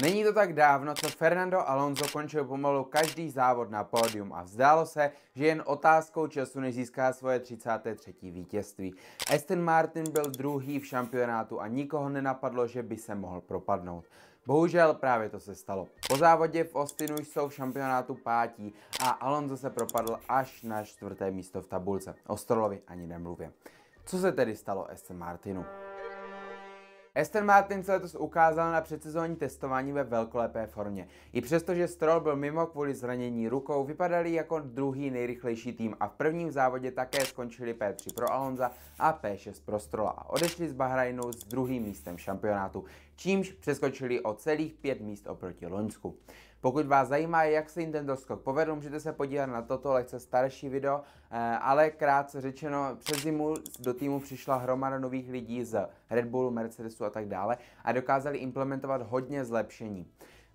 Není to tak dávno, co Fernando Alonso končil pomalu každý závod na pódium a vzdálo se, že jen otázkou času než získá svoje 33. vítězství. Aston Martin byl druhý v šampionátu a nikoho nenapadlo, že by se mohl propadnout. Bohužel právě to se stalo. Po závodě v Austinu jsou v šampionátu pátí a Alonso se propadl až na čtvrté místo v tabulce. O Strolovi ani nemluvě. Co se tedy stalo Aston Martinu? Aston Martin se letos ukázal na předsezónní testování ve velkolepé formě. I přesto, že Stroll byl mimo kvůli zranění rukou, vypadali jako druhý nejrychlejší tým a v prvním závodě také skončili P3 pro Alonza a P6 pro Strola a odešli z Bahrajnu s druhým místem šampionátu, čímž přeskočili o celých pět míst oproti Loňsku. Pokud vás zajímá, jak se jim ten doskok povedl, můžete se podívat na toto lehce starší video, eh, ale krátce řečeno, přes zimu do týmu přišla hromada nových lidí z Red Bullu, Mercedesu a tak dále a dokázali implementovat hodně zlepšení.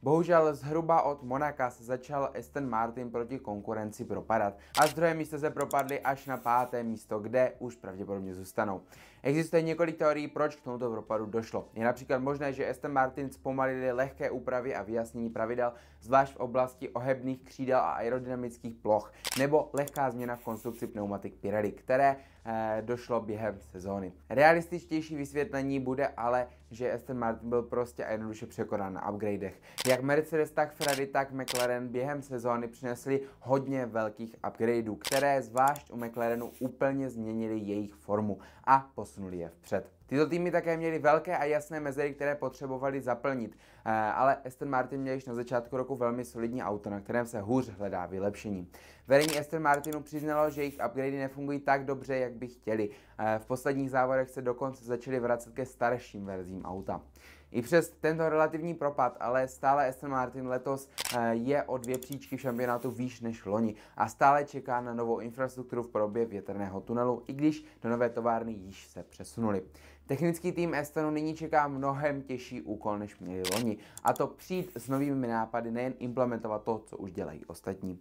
Bohužel zhruba od Monaka se začal Aston Martin proti konkurenci propadat a z druhé místo se propadli až na páté místo, kde už pravděpodobně zůstanou. Existuje několik teorií, proč k tomuto propadu došlo. Je například možné, že Aston Martin zpomalili lehké úpravy a vyjasnění pravidel, zvlášť v oblasti ohebných křídel a aerodynamických ploch, nebo lehká změna v konstrukci pneumatik Pirelli, které eh, došlo během sezóny. Realističtější vysvětlení bude ale, že Aston Martin byl prostě a jednoduše překonán na upgradech. Jak Mercedes, tak Ferrari, tak McLaren během sezóny přinesli hodně velkých upgradeů, které zvlášť u McLarenu úplně změnily jejich formu a posunuli posunuli je vpřed. Tyto týmy také měly velké a jasné mezery, které potřebovali zaplnit, eh, ale Aston Martin měl již na začátku roku velmi solidní auto, na kterém se hůř hledá vylepšení. Vedení Aston Martinu přiznalo, že jejich upgradey nefungují tak dobře, jak by chtěli. Eh, v posledních závodech se dokonce začaly vracet ke starším verzím auta. I přes tento relativní propad, ale stále Aston Martin letos eh, je o dvě příčky v šampionátu výš než loni a stále čeká na novou infrastrukturu v podobě větrného tunelu, i když do nové továrny již se přesunuli. Technický tým Estonu nyní čeká mnohem těžší úkol, než měli loni, a to přijít s novými nápady, nejen implementovat to, co už dělají ostatní.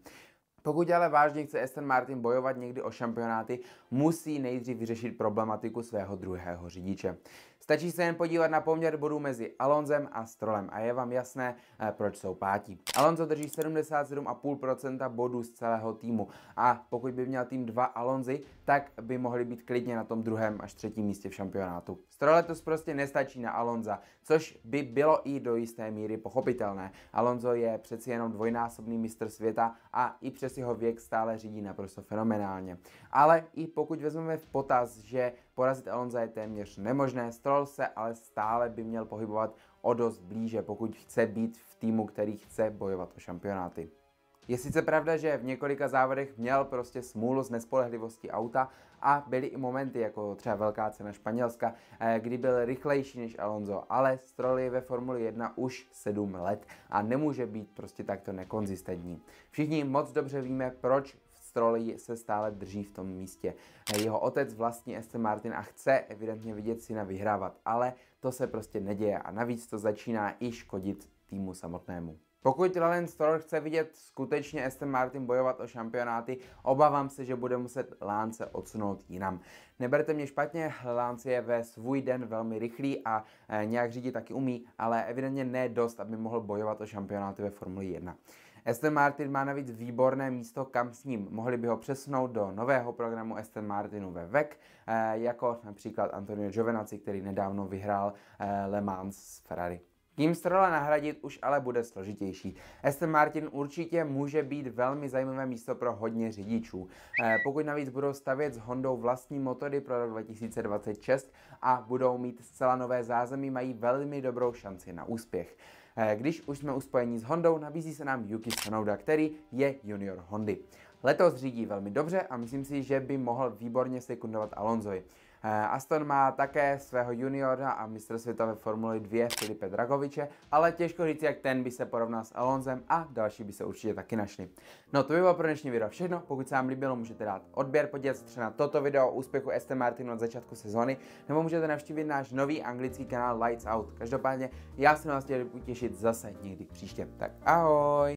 Pokud ale vážně chce Aston Martin bojovat někdy o šampionáty, musí nejdřív vyřešit problematiku svého druhého řidiče. Stačí se jen podívat na poměr bodů mezi Alonzem a Strolem a je vám jasné, eh, proč jsou pátí. Alonso drží 77,5% bodů z celého týmu a pokud by měl tým dva Alonzy, tak by mohli být klidně na tom druhém až třetím místě v šampionátu. Strole to prostě nestačí na Alonza, což by bylo i do jisté míry pochopitelné. Alonso je přeci jenom dvojnásobný mistr světa a i přes jeho věk stále řídí naprosto fenomenálně. Ale i pokud vezmeme v potaz, že porazit Alonza je téměř nemožné, Stroll se ale stále by měl pohybovat o dost blíže, pokud chce být v týmu, který chce bojovat o šampionáty. Je sice pravda, že v několika závodech měl prostě smůlu z nespolehlivosti auta a byly i momenty, jako třeba velká cena Španělska, eh, kdy byl rychlejší než Alonso, ale Stroll je ve Formuli 1 už 7 let a nemůže být prostě takto nekonzistentní. Všichni moc dobře víme, proč Stroll se stále drží v tom místě. Eh, jeho otec vlastní Aston Martin a chce evidentně vidět syna vyhrávat, ale to se prostě neděje a navíc to začíná i škodit týmu samotnému. Pokud Stroll chce vidět skutečně Aston Martin bojovat o šampionáty, obávám se, že bude muset Lance odsunout jinam. Neberte mě špatně, Lance je ve svůj den velmi rychlý a eh, nějak řídit taky umí, ale evidentně ne dost, aby mohl bojovat o šampionáty ve Formuli 1. Aston Martin má navíc výborné místo, kam s ním. Mohli by ho přesunout do nového programu Aston Martinu ve VEC, eh, jako například Antonio Giovinazzi, který nedávno vyhrál eh, Le Mans s Ferrari. Strola nahradit už ale bude složitější. Aston Martin určitě může být velmi zajímavé místo pro hodně řidičů. Eh, pokud navíc budou stavět s Hondou vlastní motory pro rok 2026 a budou mít zcela nové zázemí, mají velmi dobrou šanci na úspěch. Eh, když už jsme u spojení s Hondou, nabízí se nám Yuki Tsunoda, který je junior Hondy. Letos řídí velmi dobře a myslím si, že by mohl výborně sekundovat Alonsovi. Eh, Aston má také svého juniora a mistra světa ve Formuli 2 Filipe Dragoviče, ale těžko říct, jak ten by se porovnal s Alonzem a další by se určitě taky našli. No to by bylo pro dnešní video všechno, pokud se vám líbilo, můžete dát odběr, podívat se třeba na toto video o úspěchu ST Martinu od začátku sezóny, nebo můžete navštívit náš nový anglický kanál Lights Out. Každopádně já se na vás chtěl těšit zase někdy příště. Tak ahoj!